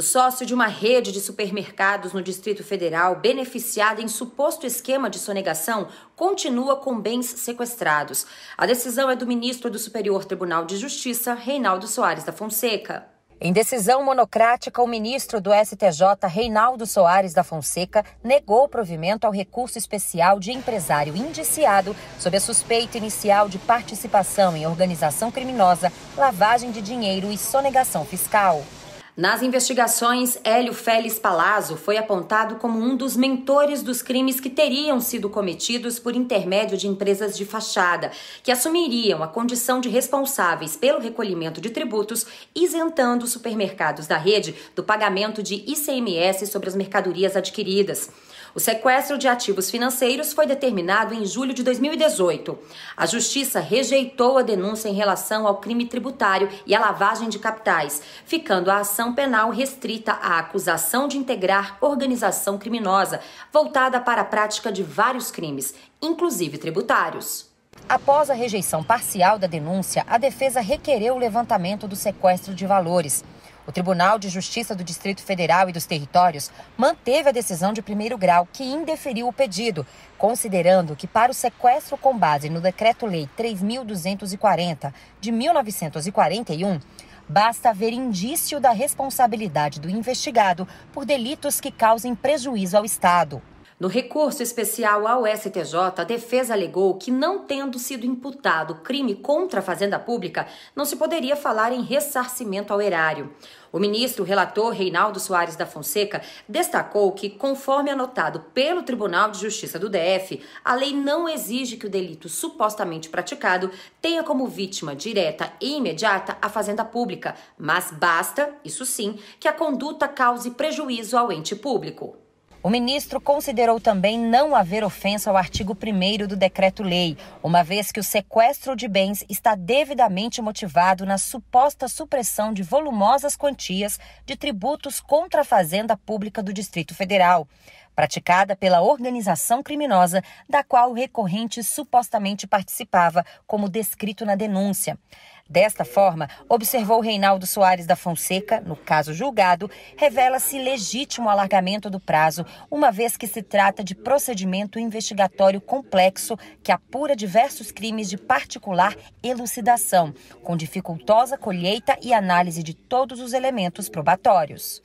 O sócio de uma rede de supermercados no Distrito Federal, beneficiado em suposto esquema de sonegação, continua com bens sequestrados. A decisão é do ministro do Superior Tribunal de Justiça, Reinaldo Soares da Fonseca. Em decisão monocrática, o ministro do STJ, Reinaldo Soares da Fonseca, negou provimento ao recurso especial de empresário indiciado sob a suspeita inicial de participação em organização criminosa, lavagem de dinheiro e sonegação fiscal. Nas investigações, Hélio Félix Palazzo foi apontado como um dos mentores dos crimes que teriam sido cometidos por intermédio de empresas de fachada, que assumiriam a condição de responsáveis pelo recolhimento de tributos, isentando supermercados da rede do pagamento de ICMS sobre as mercadorias adquiridas. O sequestro de ativos financeiros foi determinado em julho de 2018. A justiça rejeitou a denúncia em relação ao crime tributário e à lavagem de capitais, ficando a ação penal restrita à acusação de integrar organização criminosa, voltada para a prática de vários crimes, inclusive tributários. Após a rejeição parcial da denúncia, a defesa requereu o levantamento do sequestro de valores. O Tribunal de Justiça do Distrito Federal e dos Territórios manteve a decisão de primeiro grau que indeferiu o pedido, considerando que para o sequestro com base no Decreto-Lei 3240 de 1941, Basta haver indício da responsabilidade do investigado por delitos que causem prejuízo ao Estado. No recurso especial ao STJ, a defesa alegou que, não tendo sido imputado crime contra a Fazenda Pública, não se poderia falar em ressarcimento ao erário. O ministro relator Reinaldo Soares da Fonseca destacou que, conforme anotado pelo Tribunal de Justiça do DF, a lei não exige que o delito supostamente praticado tenha como vítima direta e imediata a fazenda pública, mas basta, isso sim, que a conduta cause prejuízo ao ente público. O ministro considerou também não haver ofensa ao artigo 1 do decreto-lei, uma vez que o sequestro de bens está devidamente motivado na suposta supressão de volumosas quantias de tributos contra a Fazenda Pública do Distrito Federal praticada pela organização criminosa da qual o recorrente supostamente participava, como descrito na denúncia. Desta forma, observou Reinaldo Soares da Fonseca, no caso julgado, revela-se legítimo o alargamento do prazo, uma vez que se trata de procedimento investigatório complexo que apura diversos crimes de particular elucidação, com dificultosa colheita e análise de todos os elementos probatórios.